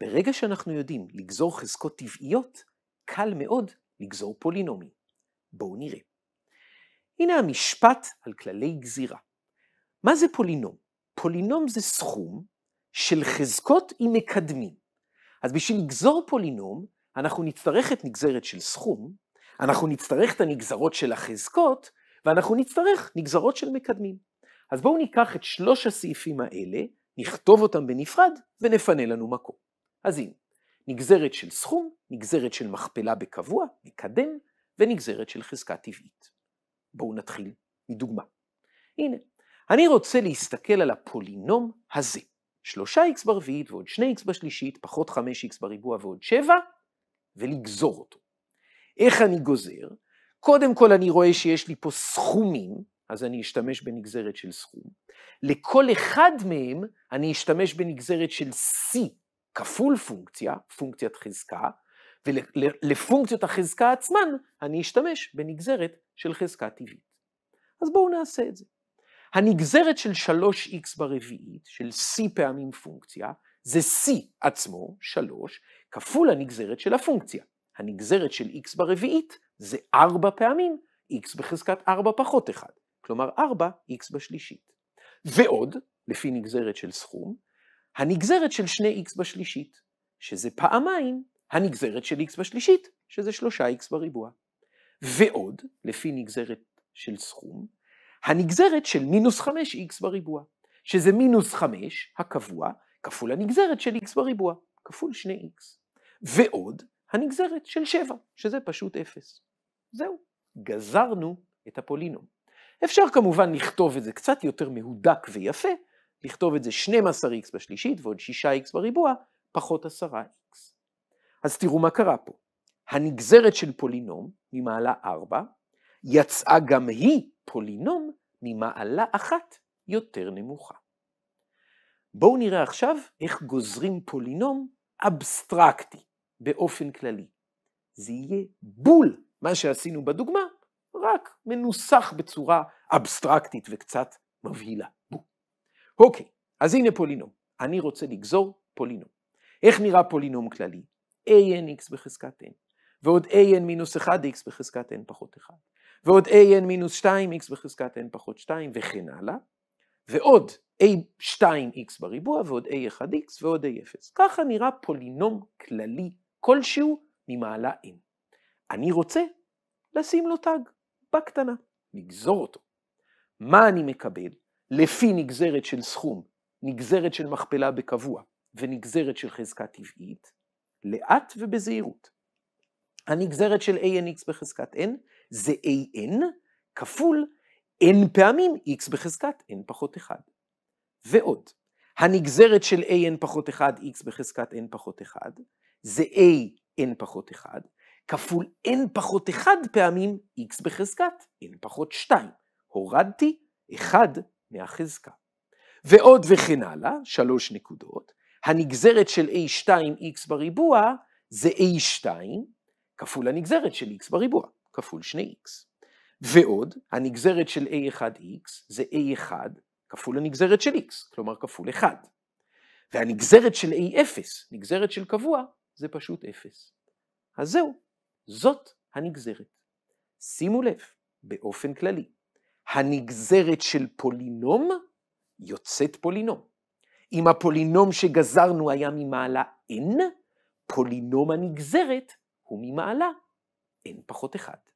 ברגע שאנחנו יודעים לגזור חזקות טבעיות, קל מאוד לגזור פולינומים. בואו נראה. הנה המשפט על כללי גזירה. מה זה פולינום? פולינום זה סכום של חזקות עם מקדמים. אז בשביל לגזור פולינום, אנחנו נצטרך את נגזרת של סכום, אנחנו נצטרך את הנגזרות של החזקות, ואנחנו נצטרך נגזרות של מקדמים. אז בואו ניקח את שלוש הסעיפים האלה, נכתוב אותם בנפרד, ונפנה לנו מקום. אז הנה, נגזרת של סכום, נגזרת של מכפלה בקבוע, מקדם, ונגזרת של חזקה טבעית. בואו נתחיל מדוגמה. הנה, אני רוצה להסתכל על הפולינום הזה. 3x ברביעית ועוד 2x בשלישית, פחות 5x בריבוע ועוד 7, ולגזור אותו. איך אני גוזר? קודם כל אני רואה שיש לי פה סכומים, אז אני אשתמש בנגזרת של סכום. לכל אחד מהם אני אשתמש בנגזרת של C, כפול פונקציה, פונקציית חזקה, ולפונקציות החזקה עצמן אני אשתמש בנגזרת של חזקה טבעית. אז בואו נעשה את זה. הנגזרת של 3x ברביעית, של c פעמים פונקציה, זה c עצמו, 3, כפול הנגזרת של הפונקציה. הנגזרת של x ברביעית זה 4 פעמים x בחזקת 4 פחות 1, כלומר 4 x בשלישית. ועוד, לפי נגזרת של סכום, הנגזרת של 2x בשלישית, שזה פעמיים הנגזרת של x בשלישית, שזה 3x בריבוע. ועוד, לפי נגזרת של סכום, הנגזרת של מינוס 5x בריבוע, שזה מינוס 5 הקבוע כפול הנגזרת של x בריבוע, כפול 2x. ועוד, הנגזרת של 7, שזה פשוט 0. זהו, גזרנו את הפולינום. אפשר כמובן לכתוב את זה קצת יותר מהודק ויפה, לכתוב את זה 12x בשלישית ועוד 6x בריבוע, פחות 10x. אז תראו מה קרה פה. הנגזרת של פולינום ממעלה 4 יצאה גם היא פולינום ממעלה אחת יותר נמוכה. בואו נראה עכשיו איך גוזרים פולינום אבסטרקטי באופן כללי. זה יהיה בול מה שעשינו בדוגמה, רק מנוסח בצורה אבסטרקטית וקצת מבהילה. אוקיי, אז הנה פולינום. אני רוצה לגזור פולינום. איך נראה פולינום כללי? anx בחזקת n, ועוד an מינוס 1x בחזקת n פחות 1, ועוד an מינוס 2x בחזקת n פחות 2, וכן הלאה, ועוד a2x בריבוע, ועוד a1x, ועוד a0. ככה נראה פולינום כללי כלשהו ממעלה n. אני רוצה לשים לו תג, בקטנה, לגזור אותו. מה אני מקבל? לפי נגזרת של סכום, נגזרת של מכפלה בקבוע ונגזרת של חזקה טבעית, לאט ובזהירות. הנגזרת של ANX בחזקת N זה AN כפול N פעמים X בחזקת N פחות 1. ועוד, הנגזרת של AN פחות 1 X בחזקת N פחות 1 זה AN פחות 1 כפול N פחות 1 פעמים X בחזקת N פחות 2. הורדתי 1 מהחזקה. ועוד וכן הלאה, שלוש נקודות. הנגזרת של A2x בריבוע זה A2 כפול הנגזרת של x בריבוע, כפול 2x. ועוד, הנגזרת של A1x זה A1 כפול הנגזרת של x, כלומר כפול 1. והנגזרת של A0, נגזרת של קבוע, זה פשוט 0. אז זהו, זאת הנגזרת. שימו לב, באופן כללי, הנגזרת של פולינום יוצאת פולינום. אם הפולינום שגזרנו היה ממעלה n, פולינום הנגזרת הוא ממעלה n פחות 1.